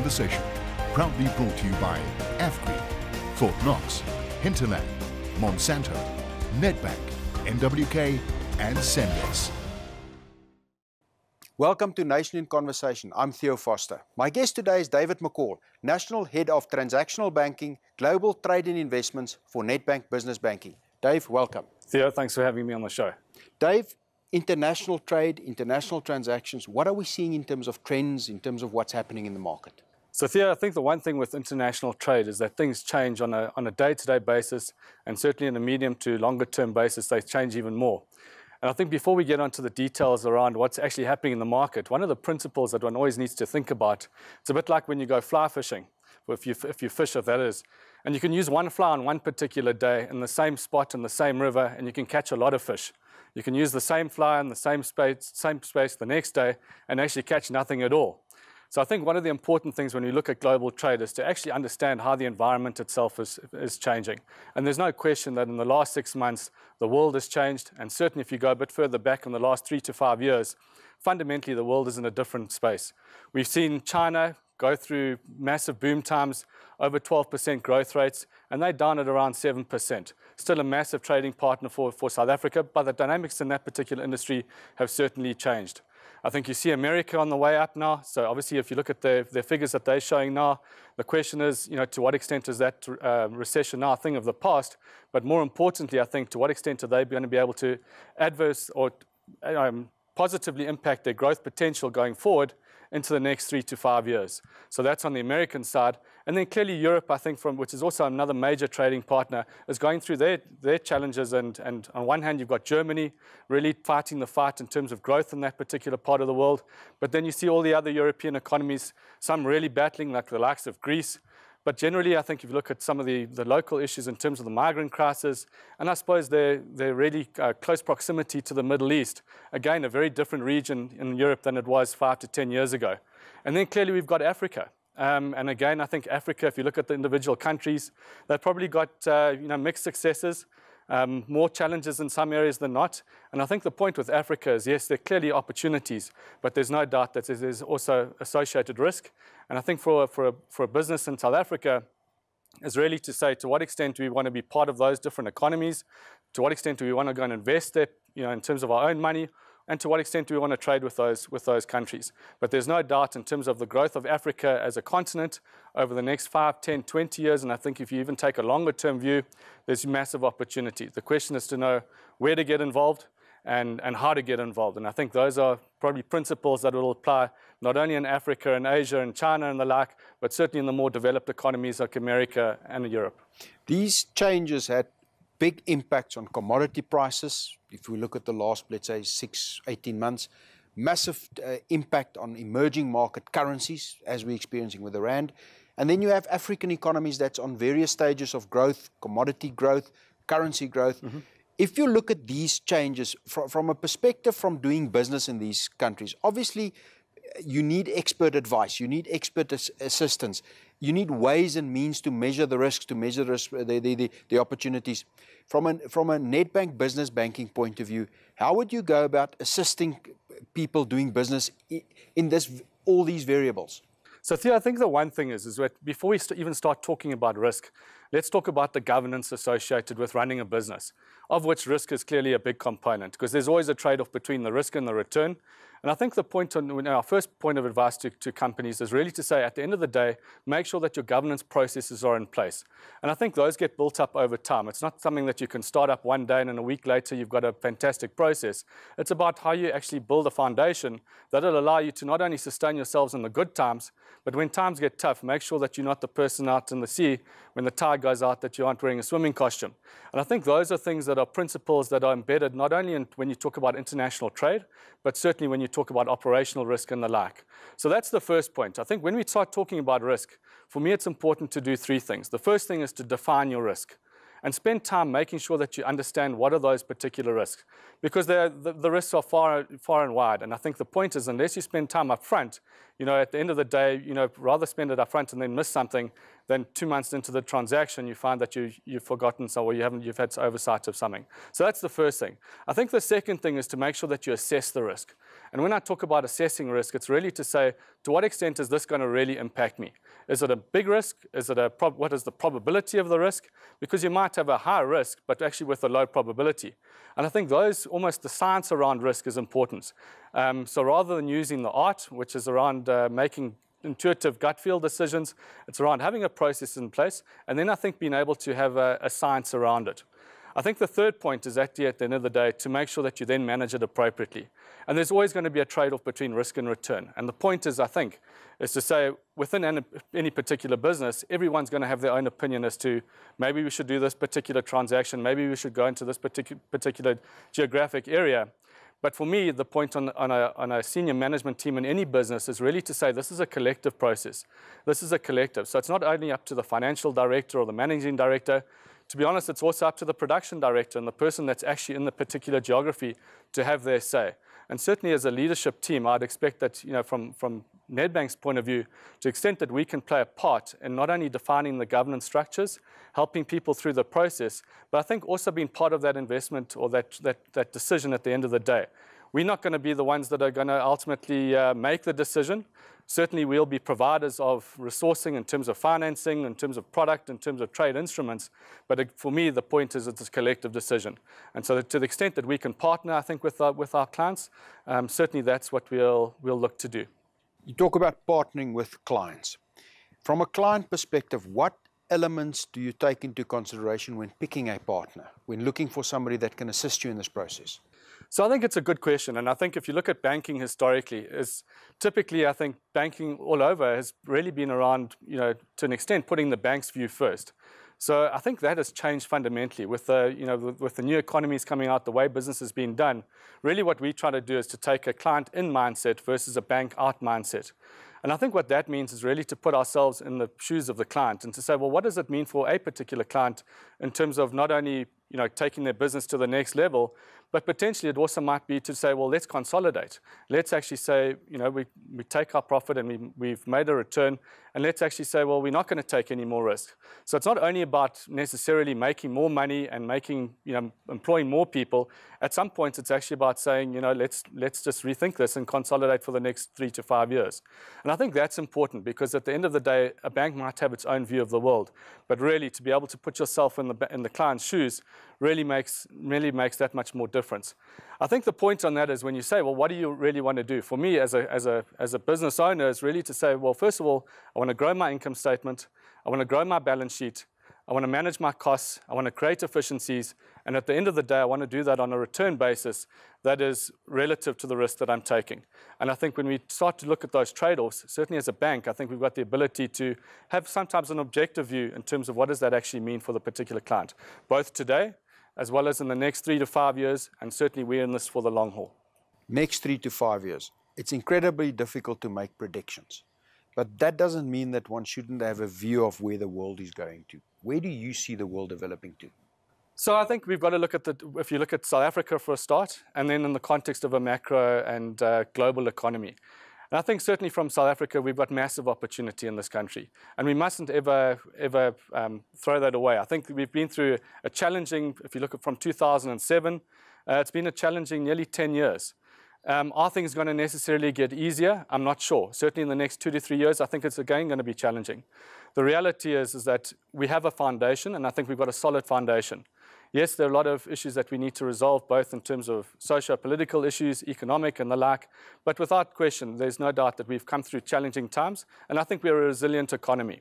conversation. Proudly brought to you by AFGRI, Fort Knox, Hinterland, Monsanto, Nedbank, NWK and Sendex. Welcome to Nation in Conversation. I'm Theo Foster. My guest today is David McCall, National Head of Transactional Banking, Global Trade and Investments for Nedbank Business Banking. Dave, welcome. Theo, thanks for having me on the show. Dave, international trade, international transactions, what are we seeing in terms of trends, in terms of what's happening in the market? Sophia, I think the one thing with international trade is that things change on a, on a day-to-day -day basis, and certainly in a medium to longer term basis, they change even more. And I think before we get onto the details around what's actually happening in the market, one of the principles that one always needs to think about, it's a bit like when you go fly fishing, if you, if you fish, if that is, and you can use one fly on one particular day in the same spot in the same river, and you can catch a lot of fish. You can use the same fly in the same space, same space the next day and actually catch nothing at all. So I think one of the important things when you look at global trade is to actually understand how the environment itself is, is changing. And there's no question that in the last six months, the world has changed. And certainly if you go a bit further back in the last three to five years, fundamentally the world is in a different space. We've seen China go through massive boom times, over 12% growth rates, and they're down at around 7%. Still a massive trading partner for, for South Africa, but the dynamics in that particular industry have certainly changed. I think you see America on the way up now. So obviously, if you look at the, the figures that they're showing now, the question is, you know, to what extent is that uh, recession now a thing of the past? But more importantly, I think, to what extent are they going to be able to adverse or um, positively impact their growth potential going forward into the next three to five years? So that's on the American side. And then clearly Europe, I think, from, which is also another major trading partner, is going through their, their challenges. And, and on one hand, you've got Germany really fighting the fight in terms of growth in that particular part of the world. But then you see all the other European economies, some really battling, like the likes of Greece. But generally, I think if you look at some of the, the local issues in terms of the migrant crisis, and I suppose their, their really uh, close proximity to the Middle East, again, a very different region in Europe than it was five to 10 years ago. And then clearly, we've got Africa. Um, and again, I think Africa, if you look at the individual countries, they've probably got uh, you know, mixed successes, um, more challenges in some areas than not. And I think the point with Africa is, yes, there are clearly opportunities, but there's no doubt that there's also associated risk. And I think for, for, a, for a business in South Africa, is really to say to what extent do we want to be part of those different economies, to what extent do we want to go and invest there, you know, in terms of our own money, and to what extent do we want to trade with those, with those countries. But there's no doubt in terms of the growth of Africa as a continent over the next 5, 10, 20 years, and I think if you even take a longer term view, there's massive opportunity. The question is to know where to get involved, and, and, how to get involved. And I think those are probably principles that will apply not only in Africa and Asia and China and the like, but certainly in the more developed economies like America and Europe. These changes had big impacts on commodity prices. If we look at the last, let's say, six, 18 months, massive uh, impact on emerging market currencies, as we're experiencing with the rand. And then you have African economies that's on various stages of growth, commodity growth, currency growth. Mm -hmm. If you look at these changes from a perspective from doing business in these countries, obviously you need expert advice, you need expert as assistance, you need ways and means to measure the risks, to measure the, risk, the, the, the, opportunities. From a, from a bank business banking point of view, how would you go about assisting people doing business in this, all these variables? So, Theo, I think the one thing is, is that before we st even start talking about risk, let's talk about the governance associated with running a business, of which risk is clearly a big component, because there's always a trade-off between the risk and the return. And I think the point on our first point of advice to, to, companies is really to say at the end of the day, make sure that your governance processes are in place. And I think those get built up over time. It's not something that you can start up one day and then a week later you've got a fantastic process. It's about how you actually build a foundation that'll allow you to not only sustain yourselves in the good times, but when times get tough, make sure that you're not the person out in the sea when the tide guys out that you aren't wearing a swimming costume. And I think those are things that are principles that are embedded not only in, when you talk about international trade, but certainly when you talk about operational risk and the like. So that's the first point. I think when we start talking about risk, for me it's important to do three things. The first thing is to define your risk and spend time making sure that you understand what are those particular risks because the, the risks are far, far and wide. And I think the point is unless you spend time up front you know, at the end of the day, you know, rather spend it up front and then miss something than two months into the transaction, you find that you, you've forgotten so or you haven't, you've had oversight of something. So that's the first thing. I think the second thing is to make sure that you assess the risk. And when I talk about assessing risk, it's really to say, to what extent is this going to really impact me? Is it a big risk? Is it a what is the probability of the risk? Because you might have a high risk, but actually with a low probability. And I think those, almost the science around risk is important. Um, so rather than using the art, which is around uh, making intuitive gut feel decisions. It's around having a process in place, and then I think being able to have a, a science around it. I think the third point is actually at the end of the day to make sure that you then manage it appropriately. And there's always going to be a trade off between risk and return. And the point is, I think, is to say within any particular business, everyone's going to have their own opinion as to maybe we should do this particular transaction, maybe we should go into this particular geographic area. But for me, the point on, on, a, on, a, senior management team in any business is really to say this is a collective process. This is a collective. So it's not only up to the financial director or the managing director. To be honest, it's also up to the production director and the person that's actually in the particular geography to have their say. And certainly as a leadership team, I'd expect that you know, from, from Nedbank's point of view, to the extent that we can play a part in not only defining the governance structures, helping people through the process, but I think also being part of that investment or that, that, that decision at the end of the day. We're not going to be the ones that are going to ultimately uh, make the decision. Certainly, we'll be providers of resourcing in terms of financing, in terms of product, in terms of trade instruments. But it, for me, the point is it's a collective decision. And so, to the extent that we can partner, I think, with our, with our clients, um, certainly that's what we'll, we'll look to do. You talk about partnering with clients. From a client perspective, what elements do you take into consideration when picking a partner, when looking for somebody that can assist you in this process? So I think it's a good question. And I think if you look at banking historically, is typically I think banking all over has really been around, you know, to an extent putting the bank's view first. So I think that has changed fundamentally with the, you know, with the new economies coming out, the way business is being done. Really what we try to do is to take a client in mindset versus a bank out mindset. And I think what that means is really to put ourselves in the shoes of the client and to say, well, what does it mean for a particular client in terms of not only you know, taking their business to the next level, but potentially it also might be to say, well, let's consolidate. Let's actually say, you know, we, we take our profit and we, we've made a return and let's actually say, well, we're not going to take any more risk. So it's not only about necessarily making more money and making, you know, employing more people. At some points, it's actually about saying, you know, let's, let's just rethink this and consolidate for the next three to five years. And I think that's important because at the end of the day, a bank might have its own view of the world. But really, to be able to put yourself in the, in the client's shoes really makes, really makes that much more difference. I think the point on that is when you say, well, what do you really want to do? For me, as a, as a, as a business owner, is really to say, well, first of all, I want to grow my income statement, I want to grow my balance sheet, I want to manage my costs, I want to create efficiencies, and at the end of the day, I want to do that on a return basis that is relative to the risk that I'm taking. And I think when we start to look at those trade offs, certainly as a bank, I think we've got the ability to have sometimes an objective view in terms of what does that actually mean for the particular client, both today as well as in the next three to five years, and certainly we're in this for the long haul. Next three to five years. It's incredibly difficult to make predictions. But that doesn't mean that one shouldn't have a view of where the world is going to. Where do you see the world developing to? So I think we've got to look at the, if you look at South Africa for a start, and then in the context of a macro and uh, global economy. And I think certainly from South Africa, we've got massive opportunity in this country. And we mustn't ever, ever um, throw that away. I think we've been through a challenging, if you look at from 2007, uh, it's been a challenging nearly 10 years. Um, are things going to necessarily get easier? I'm not sure. Certainly in the next two to three years, I think it's again going to be challenging. The reality is, is that we have a foundation, and I think we've got a solid foundation. Yes, there are a lot of issues that we need to resolve, both in terms of socio-political issues, economic and the like, but without question, there's no doubt that we've come through challenging times, and I think we are a resilient economy.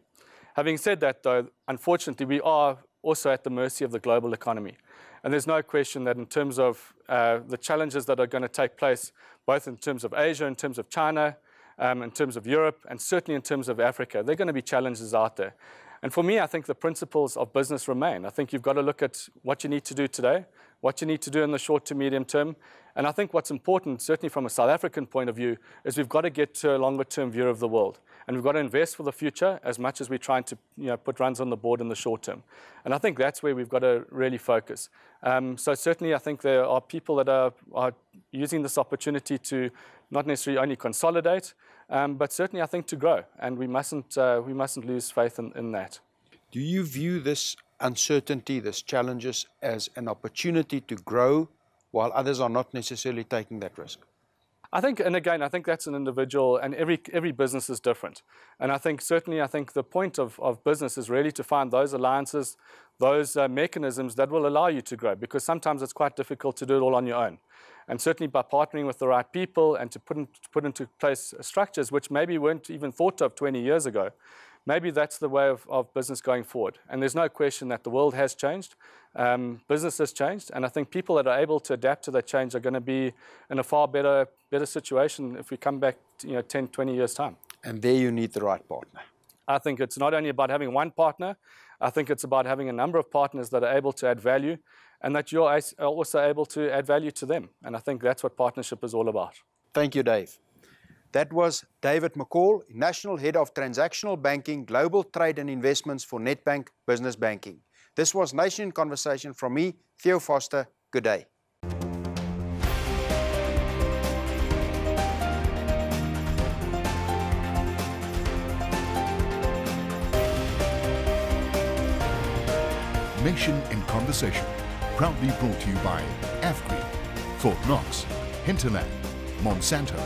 Having said that, though, unfortunately, we are also at the mercy of the global economy. And there's no question that in terms of uh, the challenges that are going to take place, both in terms of Asia, in terms of China, um, in terms of Europe, and certainly in terms of Africa, there are going to be challenges out there. And for me, I think the principles of business remain. I think you've got to look at what you need to do today, what you need to do in the short to medium term. And I think what's important, certainly from a South African point of view, is we've got to get to a longer term view of the world. And we've got to invest for the future as much as we're trying to you know, put runs on the board in the short term. And I think that's where we've got to really focus. Um, so certainly I think there are people that are, are using this opportunity to not necessarily only consolidate, um, but certainly I think to grow, and we mustn't, uh, we mustn't lose faith in, in that. Do you view this uncertainty, this challenges, as an opportunity to grow while others are not necessarily taking that risk? I think, and again, I think that's an individual, and every, every business is different. And I think, certainly, I think the point of, of business is really to find those alliances, those uh, mechanisms that will allow you to grow, because sometimes it's quite difficult to do it all on your own. And certainly by partnering with the right people and to put, in, to put into place structures which maybe weren't even thought of 20 years ago, maybe that's the way of, of business going forward. And there's no question that the world has changed, um, business has changed, and I think people that are able to adapt to that change are going to be in a far better, better situation if we come back to, you know, 10, 20 years' time. And there you need the right partner. I think it's not only about having one partner, I think it's about having a number of partners that are able to add value and that you're also able to add value to them. And I think that's what partnership is all about. Thank you, Dave. That was David McCall, National Head of Transactional Banking, Global Trade and Investments for NetBank Business Banking. This was Nation Conversation from me, Theo Foster. Good day. innovation in conversation. Proudly brought to you by AFGRI, Fort Knox, Hinterland, Monsanto,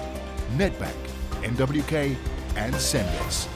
Nedbank, NWK and Senders.